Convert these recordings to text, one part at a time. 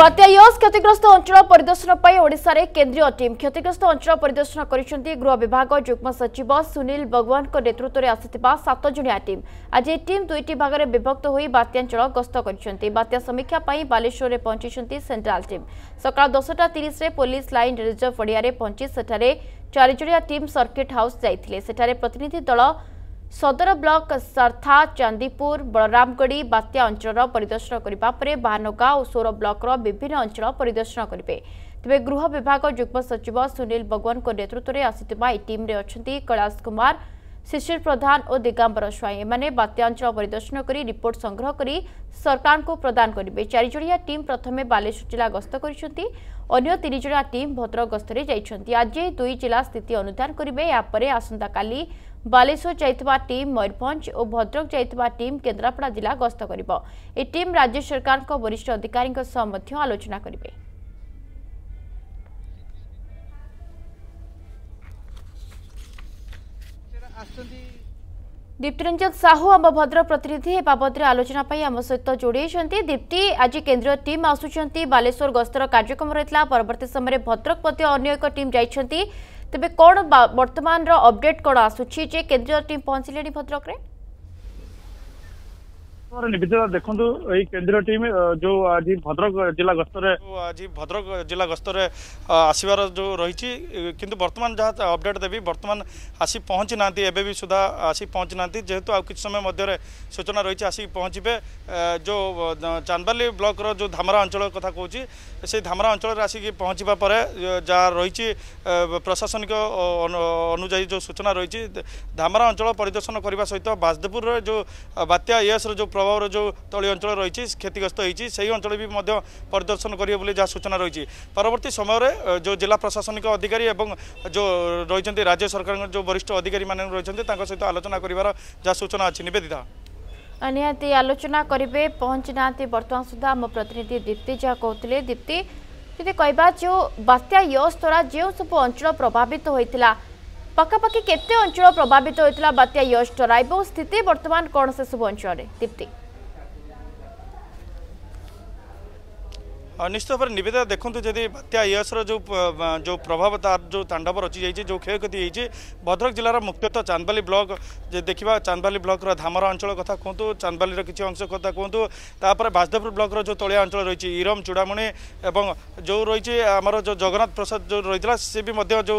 বাত্যা ইয়স ক্ষতিগ্রস্ত অঞ্চল পরিদর্শন পাই ওড়িশার কেন্দ্রীয় টিম ক্ষতিগ্রস্ত অঞ্চল পরিদর্শন করেছেন গৃহ বিভাগ যুগ্ম সচিব সুনীল ভগবান নেতৃত্বে আসিথিবা সাত জনিয়া টিম আজ এই টিম দুইটি ভাগরে বিভক্ত হয়ে বাত্যাঞ্চল গস্ত করেছেন বাত্যা সমীক্ষা পাই বালেশ্বরে পৌঁছিছেন সেন্ট্রাল টিম সকাল দশটা তিরিশে পুলিশ লাইন রিজর্ভ পড়িয়ারে পৌঁছি সেঠারে চারিজনিয়া টিম সর্কিট হাউস যাইলে সেঠারে প্রতিনিধি দল ସଦର ବ୍ଲକ ସର୍ଥା ଚାନ୍ଦିପୁର ବଳରାମଗଡ଼ି ବାତ୍ୟା ଅଞ୍ଚଳର ପରିଦର୍ଶନ କରିବା ପରେ ବାହାନଗା ଓ ସୋର ବ୍ଲକର ବିଭିନ୍ନ ଅଞ୍ଚଳ ପରିଦର୍ଶନ କରିବେ ତେବେ ଗୃହ ବିଭାଗ ଯୁଗ୍ମ ସଚିବ ସୁନୀଲ ଭଗୱାନଙ୍କ ନେତୃତ୍ୱରେ ଆସିଥିବା ଏହି ଟିମ୍ରେ ଅଛନ୍ତି କୈଳାସ କୁମାର ଶିଶିର ପ୍ରଧାନ ଓ ଦିଗାମ୍ବର ସ୍ୱାଇଁ ଏମାନେ ବାତ୍ୟାଞ୍ଚଳ ପରିଦର୍ଶନ କରି ରିପୋର୍ଟ ସଂଗ୍ରହ କରି ସରକାରଙ୍କୁ ପ୍ରଦାନ କରିବେ ଚାରିଜଣିଆ ଟିମ୍ ପ୍ରଥମେ ବାଲେଶ୍ୱର ଜିଲ୍ଲା ଗସ୍ତ କରିଛନ୍ତି ଅନ୍ୟ ତିନିଜଣିଆ ଟିମ୍ ଭଦ୍ରକ ଗସ୍ତରେ ଯାଇଛନ୍ତି ଆଜି ଦୁଇ ଜିଲ୍ଲା ସ୍ଥିତି ଅନୁଧ୍ୟାନ କରିବେ ଏହାପରେ ଆସନ୍ତାକାଲି ବାଲେଶ୍ୱର ଯାଇଥିବା ଟିମ୍ ମୟୂରଭଞ୍ଜ ଓ ଭଦ୍ରକ ଯାଇଥିବା ଟିମ୍ କେନ୍ଦ୍ରାପଡ଼ା ଜିଲ୍ଲା ଗସ୍ତ କରିବ ଏହି ଟିମ୍ ରାଜ୍ୟ ସରକାରଙ୍କ ବରିଷ୍ଠ ଅଧିକାରୀଙ୍କ ସହ ମଧ୍ୟ ଆଲୋଚନା କରିବେ ଦୀପ୍ତିରଞ୍ଜନ ସାହୁ ଆମ ଭଦ୍ର ପ୍ରତିନିଧି ଏ ବାବଦରେ ଆଲୋଚନା ପାଇଁ ଆମ ସହିତ ଯୋଡ଼ିଛନ୍ତି ଦୀପ୍ତି ଆଜି କେନ୍ଦ୍ରୀୟ ଟିମ୍ ଆସୁଛନ୍ତି ବାଲେଶ୍ୱର ଗସ୍ତର କାର୍ଯ୍ୟକ୍ରମ ରହିଥିଲା ପରବର୍ତ୍ତୀ ସମୟରେ ଭଦ୍ରକ ମଧ୍ୟ ଅନ୍ୟ ଏକ ଟିମ୍ ଯାଇଛନ୍ତି ᱛᱮবে કોણ વર્તમાનର અપડેટ কৰা আছে চি যে কেন্দ্ৰীয় ଟିം পহিলেনি ভত্রকৰে আপনার নিবেদিত দেখুন এই কেন্দ্রীয় টিম যে আজ ভদ্রক জেলা গস্তরে আজ ভদ্রক জেলা গস্তরে আসবার যে রয়েছে কিন্তু বর্তমান যা অপডেট দেবি বর্তমান আসি পৌঁছি না এবে বি সুদ্ধা আসি পৌঁছি না যেহেতু আউ কিছু সময় মধ্যে সূচনা রয়েছে আসি পৌঁছবে যে চান্দবালি ব্লকর যে ধামরা অঞ্চল কথা কৌছি সেই ধামরা অঞ্চলের আসিকি পৌঁছবা পরে যা রয়েছে প্রশাসনিক অনুযায়ী যে সূচনা রয়েছে ধামরা অঞ্চল পরিদর্শন করা সহ বাসদেপুরের যে বাত্যা ইয়েসর যে ପ୍ରଭାବର ଯେଉଁ ତଳି ଅଞ୍ଚଳ ରହିଛି କ୍ଷତିଗ୍ରସ୍ତ ହୋଇଛି ସେହି ଅଞ୍ଚଳ ବି ମଧ୍ୟ ପରିଦର୍ଶନ କରିବେ ବୋଲି ଯାହା ସୂଚନା ରହିଛି ପରବର୍ତ୍ତୀ ସମୟରେ ଯେଉଁ ଜିଲ୍ଲା ପ୍ରଶାସନିକ ଅଧିକାରୀ ଏବଂ ଯେଉଁ ରହିଛନ୍ତି ରାଜ୍ୟ ସରକାରଙ୍କ ଯେଉଁ ବରିଷ୍ଠ ଅଧିକାରୀମାନେ ରହିଛନ୍ତି ତାଙ୍କ ସହିତ ଆଲୋଚନା କରିବାର ଯାହା ସୂଚନା ଅଛି ନିବେଦିତା ନିହାତି ଆଲୋଚନା କରିବେ ପହଞ୍ଚି ନାହାନ୍ତି ବର୍ତ୍ତମାନ ସୁଦ୍ଧା ଆମ ପ୍ରତିନିଧି ଦୀପ୍ତି ଯାହା କହୁଥିଲେ ଦୀପ୍ତି ଯଦି କହିବା ଯେଉଁ ବାତ୍ୟା ୟସ୍ ଦ୍ୱାରା ଯେଉଁ ସବୁ ଅଞ୍ଚଳ ପ୍ରଭାବିତ ହୋଇଥିଲା ପାଖାପାଖି କେତେ ଅଞ୍ଚଳ ପ୍ରଭାବିତ ହୋଇଥିଲା ବାତ୍ୟା ୟସ୍ ଦ୍ୱାରା ଏବଂ ସ୍ଥିତି ବର୍ତ୍ତମାନ କ'ଣ ସେସବୁ ଅଞ୍ଚଳରେ ଦୀପ୍ତି নিশ্চিত ভাবে নিবেদা দেখুন যদি বাত্যা ইয়সর যে প্রভাব তার যে তাণ্ডব রচি যাই যে ক্ষয়ক্ষতি হয়েছে ভদ্রক জেলার মুখ্যত চাঁদবালি ব্লক যে দেখা চাঁদবালি ব্লকর ধামরা অঞ্চল কথা কুহতু চাঁদবালির কিছু অংশ কথা কুহতু তাপরে বাসদেবপুর ব্লকর যে তলিয়া অঞ্চল রয়েছে ইরম চূড়ামণি এবং যে রয়েছে আমার যে জগন্নাথ প্রসাদ যে রয়েছিল সে বি যে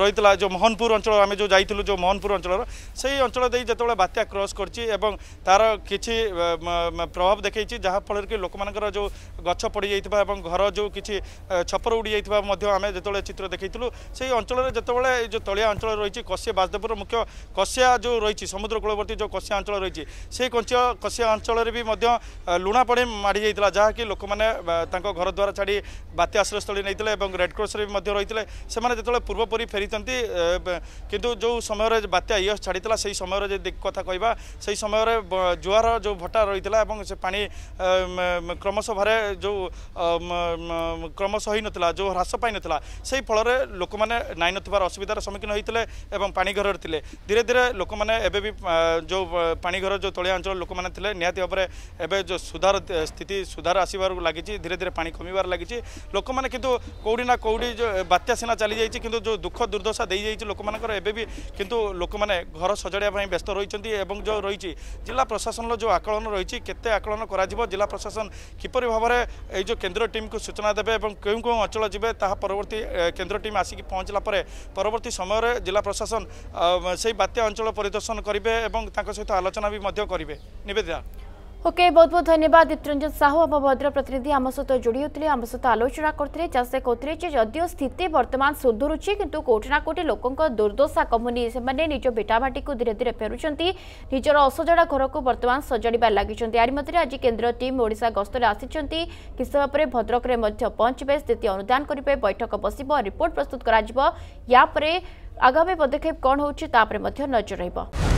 রয়েছে যে মোহনপুর অঞ্চল আমি যে যাই যে মোহনপুর অঞ্চল সেই অঞ্চল দিয়ে যেত বাত্যা ক্রস করছি এবং তার কিছু প্রভাব দেখাইছি যাফলের কি লোক যে গছ পড়ে যাই ଯାଇଥିବା ଏବଂ ଘର ଯେଉଁ କିଛି ଛପର ଉଡ଼ି ଯାଇଥିବା ମଧ୍ୟ ଆମେ ଯେତେବେଳେ ଚିତ୍ର ଦେଖାଇଥିଲୁ ସେହି ଅଞ୍ଚଳରେ ଯେତେବେଳେ ଏ ଯେଉଁ ତଳିଆ ଅଞ୍ଚଳ ରହିଛି କଷିଆ ବାସଦେବପୁର ମୁଖ୍ୟ କଷିଆ ଯେଉଁ ରହିଛି ସମୁଦ୍ର କୂଳବର୍ତ୍ତୀ ଯେଉଁ କଷିଆ ଅଞ୍ଚଳ ରହିଛି ସେହି କଞ୍ଚିଆ କଷିଆ ଅଞ୍ଚଳରେ ବି ମଧ୍ୟ ଲୁଣାପାଣି ମାଡ଼ି ଯାଇଥିଲା ଯାହାକି ଲୋକମାନେ ତାଙ୍କ ଘର ଦ୍ୱାରା ଛାଡ଼ି ବାତ୍ୟା ଆଶ୍ରୟସ୍ଥଳୀ ନେଇଥିଲେ ଏବଂ ରେଡ଼କ୍ରସ୍ରେ ବି ମଧ୍ୟ ରହିଥିଲେ ସେମାନେ ଯେତେବେଳେ ପୂର୍ବପରି ଫେରିଛନ୍ତି କିନ୍ତୁ ଯେଉଁ ସମୟରେ ବାତ୍ୟା ଇଅସ୍ ଛାଡ଼ିଥିଲା ସେହି ସମୟରେ ଯଦି କଥା କହିବା ସେହି ସମୟରେ ଜୁହାର ଯେଉଁ ଭଟ୍ଟା ରହିଥିଲା ଏବଂ ସେ ପାଣି କ୍ରମଶଃ ଭାବରେ ଯେଉଁ ক্রমশঃ হয়েনলা যে হ্রাস পাইনলা সেই ফলরে লোক মানে নাই নথিবার অসুবিধার সম্মুখীন হয়েছে এবং পাঘরের লে ধীরে ধীরে লোক মানে এবে বি যে পাঘর যে তলিয়া অঞ্চল লোক মানে লে নিহতি ভাবে এবে যে সুধার স্থিতি সুধার আসবার লাগিছে ধীরে ধীরে পা কমিবার লাগিছে লোক মানে কিন্তু কোটি না কোটি বাত্যা সিনা চালি যাই কিন্তু যে দুঃখ দুর্দশা দিয়ে যাই লোক মানুষ এবে বি কিন্তু লোক মানে ঘর সজাড়া ব্যস্ত রয়েছেন এবং যে রয়েছে জেলা প্রশাসনের যে আকলন রয়েছে কেতে আকলন করা জেলা প্রশাসন কিপর ভাবে এই যে କେନ୍ଦ୍ର ଟିମ୍କୁ ସୂଚନା ଦେବେ ଏବଂ କେଉଁ କେଉଁ ଅଞ୍ଚଳ ଯିବେ ତାହା ପରବର୍ତ୍ତୀ କେନ୍ଦ୍ର ଟିମ୍ ଆସିକି ପହଞ୍ଚିଲା ପରେ ପରବର୍ତ୍ତୀ ସମୟରେ ଜିଲ୍ଲା ପ୍ରଶାସନ ସେହି ବାତ୍ୟା ଅଞ୍ଚଳ ପରିଦର୍ଶନ କରିବେ ଏବଂ ତାଙ୍କ ସହିତ ଆଲୋଚନା ବି ମଧ୍ୟ କରିବେ ନିବେଦିତା ओके बहुत बहुत धन्यवाद दीप्तरंजन साहू आम भद्र प्रतिनिधि आम सहित जोड़ी होते आम सहित आलोचना करते से कहते हैं जदिव स्थिति बर्तमान सुधुरुची किंतु कोटि ना लोकों दुर्दशा कमुनी से निज बेटाभाटी को धीरे धीरे फेरुंट निजर असजड़ा घर को बर्तमान सजाड़ा लगी यारी मध्य आज केन्द्र टीम ओडा गस्तर आसी कि समय भद्रक पहुंचे स्थित अनुदान करेंगे बैठक बस रिपोर्ट प्रस्तुत कर आगामी पदक्षेप कौन हो नजर रहा